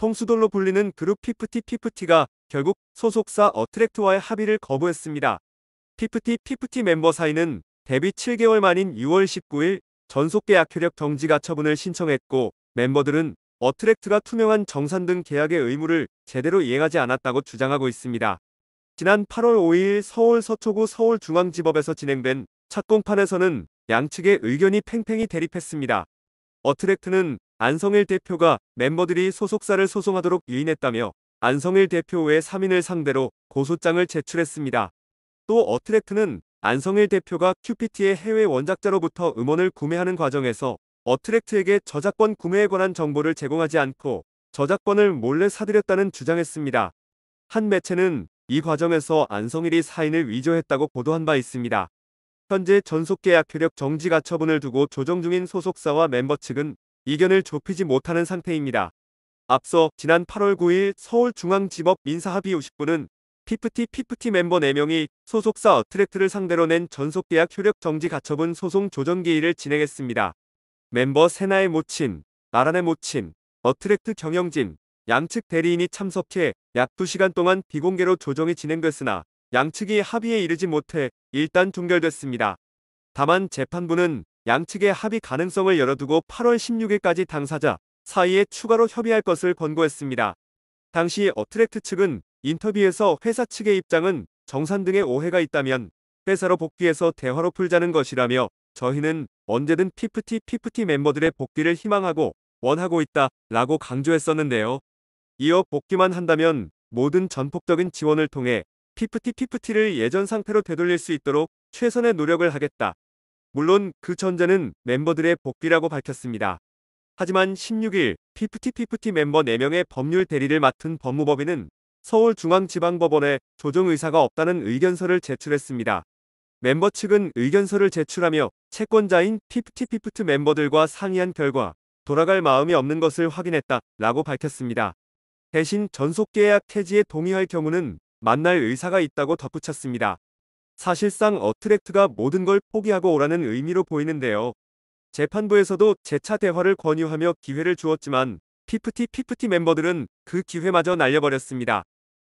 통수돌로 불리는 그룹 피프티피프티가 결국 소속사 어트랙트와의 합의를 거부했습니다. 피프티피프티 멤버 사이는 데뷔 7개월 만인 6월 19일 전속계약 효력 정지가 처분을 신청했고 멤버들은 어트랙트가 투명한 정산 등 계약의 의무를 제대로 이행하지 않았다고 주장하고 있습니다. 지난 8월 5일 서울 서초구 서울중앙지법에서 진행된 첫 공판에서는 양측의 의견이 팽팽히 대립했습니다. 어트랙트는 안성일 대표가 멤버들이 소속사를 소송하도록 유인했다며 안성일 대표 외 3인을 상대로 고소장을 제출했습니다. 또 어트랙트는 안성일 대표가 q p t 의 해외 원작자로부터 음원을 구매하는 과정에서 어트랙트에게 저작권 구매에 관한 정보를 제공하지 않고 저작권을 몰래 사들였다는 주장했습니다. 한 매체는 이 과정에서 안성일이 사인을 위조했다고 보도한 바 있습니다. 현재 전속계약 효력 정지 가처분을 두고 조정 중인 소속사와 멤버 측은 이견을 좁히지 못하는 상태입니다. 앞서 지난 8월 9일 서울중앙지법 민사합의 50부는 피프티 피프티 멤버 4명이 소속사 어트랙트를 상대로 낸 전속계약 효력 정지 가처분 소송 조정기일을 진행했습니다. 멤버 세나의 모친, 나란의 모친, 어트랙트 경영진, 양측 대리인이 참석해 약 2시간 동안 비공개로 조정이 진행됐으나 양측이 합의에 이르지 못해 일단 종결됐습니다. 다만 재판부는 양측의 합의 가능성을 열어두고 8월 16일까지 당사자 사이에 추가로 협의할 것을 권고했습니다. 당시 어트랙트 측은 인터뷰에서 회사 측의 입장은 정산 등의 오해가 있다면 회사로 복귀해서 대화로 풀자는 것이라며 저희는 언제든 피프티 피프티 멤버들의 복귀를 희망하고 원하고 있다 라고 강조했었는데요. 이어 복귀만 한다면 모든 전폭적인 지원을 통해 피프티 피프티를 예전 상태로 되돌릴 수 있도록 최선의 노력을 하겠다 물론 그 전자는 멤버들의 복귀라고 밝혔습니다. 하지만 16일 피프티피프티 멤버 4명의 법률 대리를 맡은 법무법인은 서울중앙지방법원에 조정 의사가 없다는 의견서를 제출했습니다. 멤버 측은 의견서를 제출하며 채권자인 피프티피프트 멤버들과 상의한 결과 돌아갈 마음이 없는 것을 확인했다 라고 밝혔습니다. 대신 전속계약 해지에 동의할 경우는 만날 의사가 있다고 덧붙였습니다. 사실상 어트랙트가 모든 걸 포기하고 오라는 의미로 보이는데요. 재판부에서도 재차 대화를 권유하며 기회를 주었지만 피프티 피프티 멤버들은 그 기회마저 날려버렸습니다.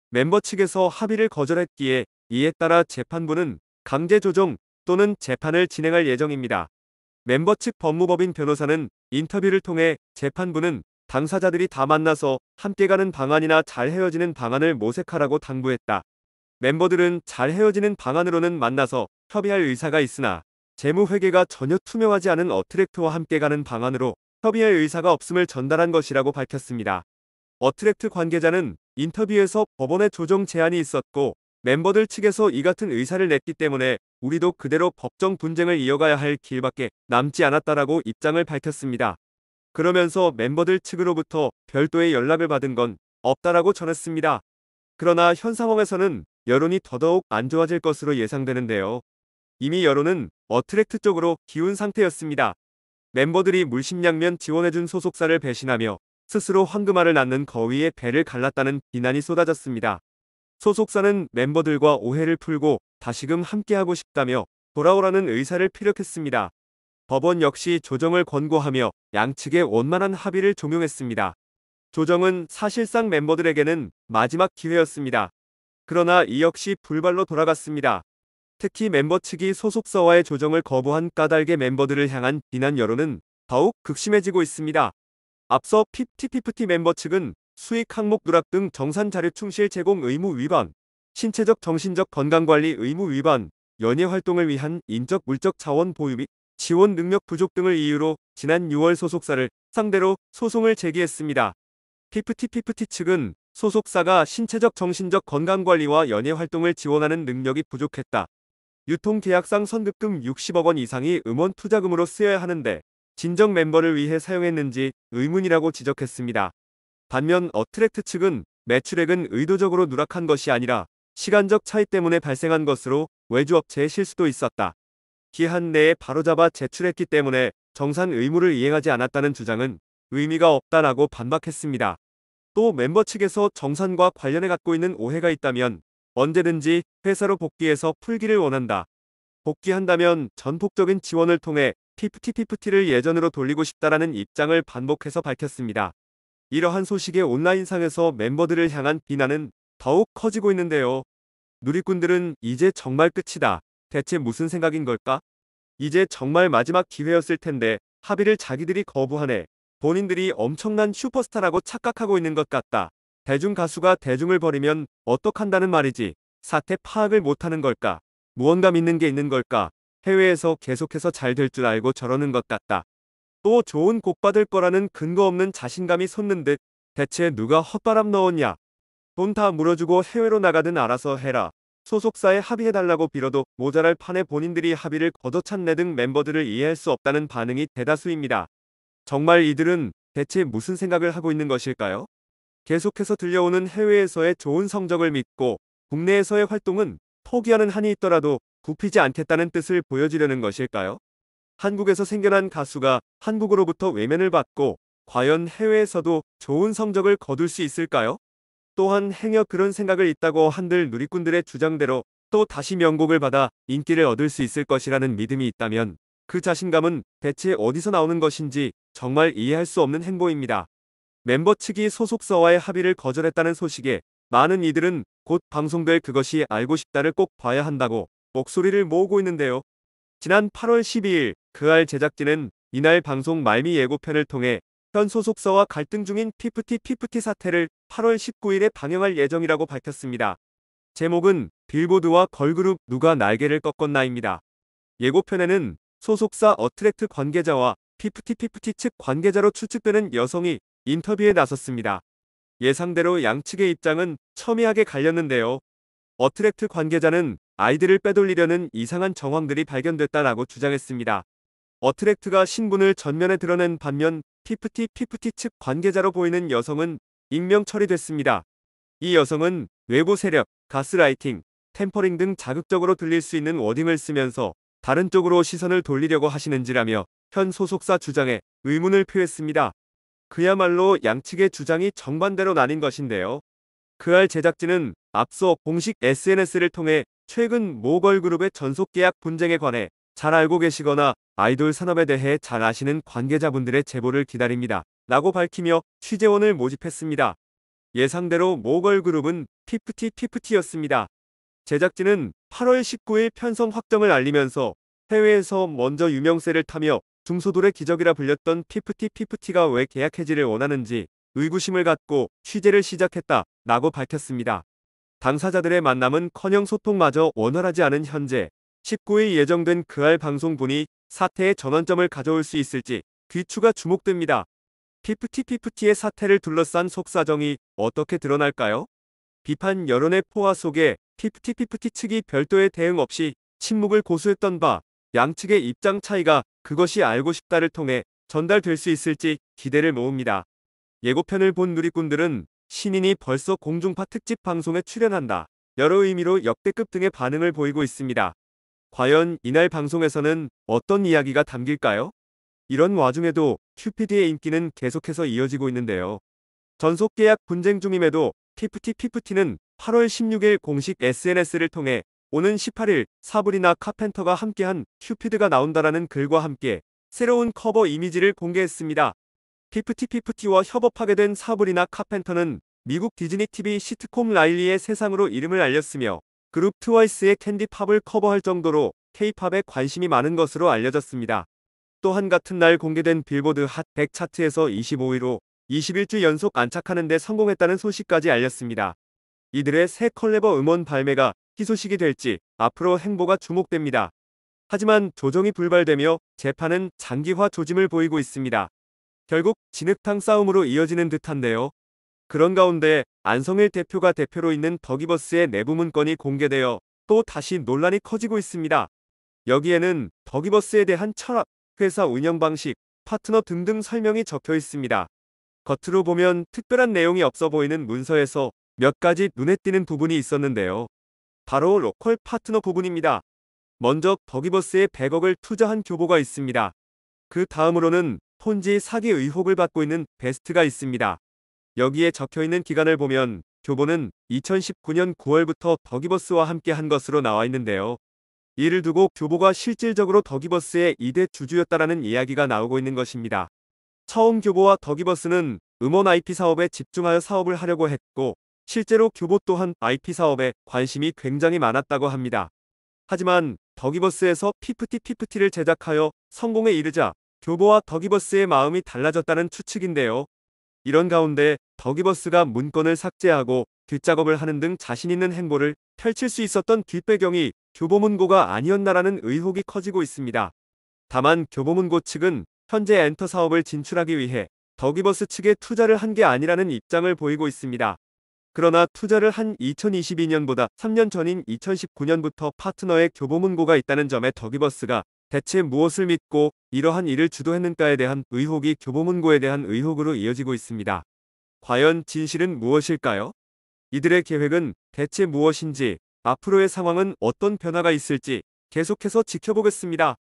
멤버 측에서 합의를 거절했기에 이에 따라 재판부는 강제 조정 또는 재판을 진행할 예정입니다. 멤버 측 법무법인 변호사는 인터뷰를 통해 재판부는 당사자들이 다 만나서 함께 가는 방안이나 잘 헤어지는 방안을 모색하라고 당부했다. 멤버들은 잘 헤어지는 방안으로는 만나서 협의할 의사가 있으나 재무 회계가 전혀 투명하지 않은 어트랙트와 함께 가는 방안으로 협의할 의사가 없음을 전달한 것이라고 밝혔습니다. 어트랙트 관계자는 인터뷰에서 법원의 조정 제안이 있었고 멤버들 측에서 이 같은 의사를 냈기 때문에 우리도 그대로 법정 분쟁을 이어가야 할 길밖에 남지 않았다라고 입장을 밝혔습니다. 그러면서 멤버들 측으로부터 별도의 연락을 받은 건 없다라고 전했습니다. 그러나 현 상황에서는 여론이 더더욱 안 좋아질 것으로 예상되는데요. 이미 여론은 어트랙트 쪽으로 기운 상태였습니다. 멤버들이 물심양면 지원해준 소속사를 배신하며 스스로 황금알을 낳는 거위의 배를 갈랐다는 비난이 쏟아졌습니다. 소속사는 멤버들과 오해를 풀고 다시금 함께하고 싶다며 돌아오라는 의사를 피력했습니다. 법원 역시 조정을 권고하며 양측의 원만한 합의를 종용했습니다. 조정은 사실상 멤버들에게는 마지막 기회였습니다. 그러나 이 역시 불발로 돌아갔습니다. 특히 멤버 측이 소속사와의 조정을 거부한 까닭의 멤버들을 향한 비난 여론은 더욱 극심해지고 있습니다. 앞서 피티피프 멤버 측은 수익 항목 누락 등 정산 자료 충실 제공 의무 위반, 신체적 정신적 건강관리 의무 위반, 연예 활동을 위한 인적 물적 자원 보유 및 지원 능력 부족 등을 이유로 지난 6월 소속사를 상대로 소송을 제기했습니다. 피프티피프티 측은 소속사가 신체적 정신적 건강관리와 연예활동을 지원하는 능력이 부족했다. 유통계약상 선급금 60억 원 이상이 음원 투자금으로 쓰여야 하는데 진정 멤버를 위해 사용했는지 의문이라고 지적했습니다. 반면 어트랙트 측은 매출액은 의도적으로 누락한 것이 아니라 시간적 차이 때문에 발생한 것으로 외주업체의 실수도 있었다. 기한 내에 바로잡아 제출했기 때문에 정산 의무를 이행하지 않았다는 주장은 의미가 없다라고 반박했습니다. 또 멤버 측에서 정산과 관련해 갖고 있는 오해가 있다면 언제든지 회사로 복귀해서 풀기를 원한다. 복귀한다면 전폭적인 지원을 통해 피프티피프티를 예전으로 돌리고 싶다라는 입장을 반복해서 밝혔습니다. 이러한 소식에 온라인상에서 멤버들을 향한 비난은 더욱 커지고 있는데요. 누리꾼들은 이제 정말 끝이다. 대체 무슨 생각인 걸까? 이제 정말 마지막 기회였을 텐데 합의를 자기들이 거부하네. 본인들이 엄청난 슈퍼스타라고 착각하고 있는 것 같다. 대중 가수가 대중을 버리면 어떡한다는 말이지. 사태 파악을 못하는 걸까? 무언가 믿는 게 있는 걸까? 해외에서 계속해서 잘 될 줄 알고 저러는 것 같다. 또 좋은 곡 받을 거라는 근거 없는 자신감이 솟는 듯 대체 누가 헛바람 넣었냐? 돈 다 물어주고 해외로 나가든 알아서 해라. 소속사에 합의해달라고 빌어도 모자랄 판에 본인들이 합의를 거둬찼네 등 멤버들을 이해할 수 없다는 반응이 대다수입니다. 정말 이들은 대체 무슨 생각을 하고 있는 것일까요? 계속해서 들려오는 해외에서의 좋은 성적을 믿고 국내에서의 활동은 포기하는 한이 있더라도 굽히지 않겠다는 뜻을 보여주려는 것일까요? 한국에서 생겨난 가수가 한국으로부터 외면을 받고 과연 해외에서도 좋은 성적을 거둘 수 있을까요? 또한 행여 그런 생각을 있다고 한들 누리꾼들의 주장대로 또 다시 명곡을 받아 인기를 얻을 수 있을 것이라는 믿음이 있다면 그 자신감은 대체 어디서 나오는 것인지 정말 이해할 수 없는 행보입니다. 멤버 측이 소속사와의 합의를 거절했다는 소식에 많은 이들은 곧 방송될 그것이 알고 싶다를 꼭 봐야 한다고 목소리를 모으고 있는데요. 지난 8월 12일 그알 제작진은 이날 방송 말미 예고편을 통해 현 소속사와 갈등 중인 피프티 피프티 사태를 8월 19일에 방영할 예정이라고 밝혔습니다. 제목은 빌보드와 걸그룹 누가 날개를 꺾었나입니다. 예고편에는 소속사 어트랙트 관계자와 피프티피프티 측 관계자로 추측되는 여성이 인터뷰에 나섰습니다. 예상대로 양측의 입장은 첨예하게 갈렸는데요. 어트랙트 관계자는 아이들을 빼돌리려는 이상한 정황들이 발견됐다라고 주장했습니다. 어트랙트가 신분을 전면에 드러낸 반면 피프티 피프티 측 관계자로 보이는 여성은 익명 처리됐습니다. 이 여성은 외부 세력, 가스라이팅, 템퍼링 등 자극적으로 들릴 수 있는 워딩을 쓰면서 다른 쪽으로 시선을 돌리려고 하시는지라며 현 소속사 주장에 의문을 표했습니다. 그야말로 양측의 주장이 정반대로 나뉜 것인데요. 그알 제작진은 앞서 공식 SNS를 통해 최근 모걸그룹의 전속계약 분쟁에 관해 잘 알고 계시거나 아이돌 산업에 대해 잘 아시는 관계자분들의 제보를 기다립니다. 라고 밝히며 취재원을 모집했습니다. 예상대로 모걸그룹은 피프티 피프티였습니다. 제작진은 8월 19일 편성 확정을 알리면서 해외에서 먼저 유명세를 타며 중소돌의 기적이라 불렸던 피프티 피프티가 왜 계약 해지를 원하는지 의구심을 갖고 취재를 시작했다 라고 밝혔습니다. 당사자들의 만남은 커녕 소통마저 원활하지 않은 현재 19일 예정된 그알 방송분이 사태의 전환점을 가져올 수 있을지 귀추가 주목됩니다. 피프티 피프티의 사태를 둘러싼 속사정이 어떻게 드러날까요? 비판 여론의 포화 속에 피프티피프티 측이 별도의 대응 없이 침묵을 고수했던 바 양측의 입장 차이가 그것이 알고 싶다를 통해 전달될 수 있을지 기대를 모읍니다. 예고편을 본 누리꾼들은 신인이 벌써 공중파 특집 방송에 출연한다. 여러 의미로 역대급 등의 반응을 보이고 있습니다. 과연 이날 방송에서는 어떤 이야기가 담길까요? 이런 와중에도 큐피디의 인기는 계속해서 이어지고 있는데요. 전속계약 분쟁 중임에도 피프티 피프티는 8월 16일 공식 SNS를 통해 오는 18일 사브리나 카펜터가 함께한 큐피드가 나온다라는 글과 함께 새로운 커버 이미지를 공개했습니다. 피프티피와 협업하게 된 사브리나 카펜터는 미국 디즈니 TV 시트콤 라일리의 세상으로 이름을 알렸으며 그룹 트와이스의 캔디팝을 커버할 정도로 k 팝에 관심이 많은 것으로 알려졌습니다. 또한 같은 날 공개된 빌보드 핫 100 차트에서 25위로 21주 연속 안착하는 데 성공했다는 소식까지 알렸습니다. 이들의 새 컬래버 음원 발매가 희소식이 될지 앞으로 행보가 주목됩니다. 하지만 조정이 불발되며 재판은 장기화 조짐을 보이고 있습니다. 결국 진흙탕 싸움으로 이어지는 듯한데요. 그런 가운데 안성일 대표가 대표로 있는 더기버스의 내부 문건이 공개되어 또 다시 논란이 커지고 있습니다. 여기에는 더기버스에 대한 철학, 회사 운영 방식, 파트너 등등 설명이 적혀 있습니다. 겉으로 보면 특별한 내용이 없어 보이는 문서에서 몇 가지 눈에 띄는 부분이 있었는데요. 바로 로컬 파트너 부분입니다. 먼저 버기버스에 100억을 투자한 교보가 있습니다. 그 다음으로는 폰지 사기 의혹을 받고 있는 베스트가 있습니다. 여기에 적혀있는 기간을 보면 교보는 2019년 9월부터 더기버스와 함께 한 것으로 나와 있는데요. 이를 두고 교보가 실질적으로 더기버스의 2대 주주였다라는 이야기가 나오고 있는 것입니다. 처음 교보와 더기버스는 음원 IP 사업에 집중하여 사업을 하려고 했고 실제로 규보 또한 IP 사업에 관심이 굉장히 많았다고 합니다. 하지만 더기버스에서 피프티피를 제작하여 성공에 이르자 교보와 더기버스의 마음이 달라졌다는 추측인데요. 이런 가운데 더기버스가 문건을 삭제하고 뒷작업을 하는 등 자신 있는 행보를 펼칠 수 있었던 뒷배경이 교보문고가 아니었나라는 의혹이 커지고 있습니다. 다만 교보문고 측은 현재 엔터 사업을 진출하기 위해 더기버스 측에 투자를 한 게 아니라는 입장을 보이고 있습니다. 그러나 투자를 한 2022년보다 3년 전인 2019년부터 파트너의 교보문고가 있다는 점에 더기버스가 대체 무엇을 믿고 이러한 일을 주도했는가에 대한 의혹이 교보문고에 대한 의혹으로 이어지고 있습니다. 과연 진실은 무엇일까요? 이들의 계획은 대체 무엇인지, 앞으로의 상황은 어떤 변화가 있을지 계속해서 지켜보겠습니다.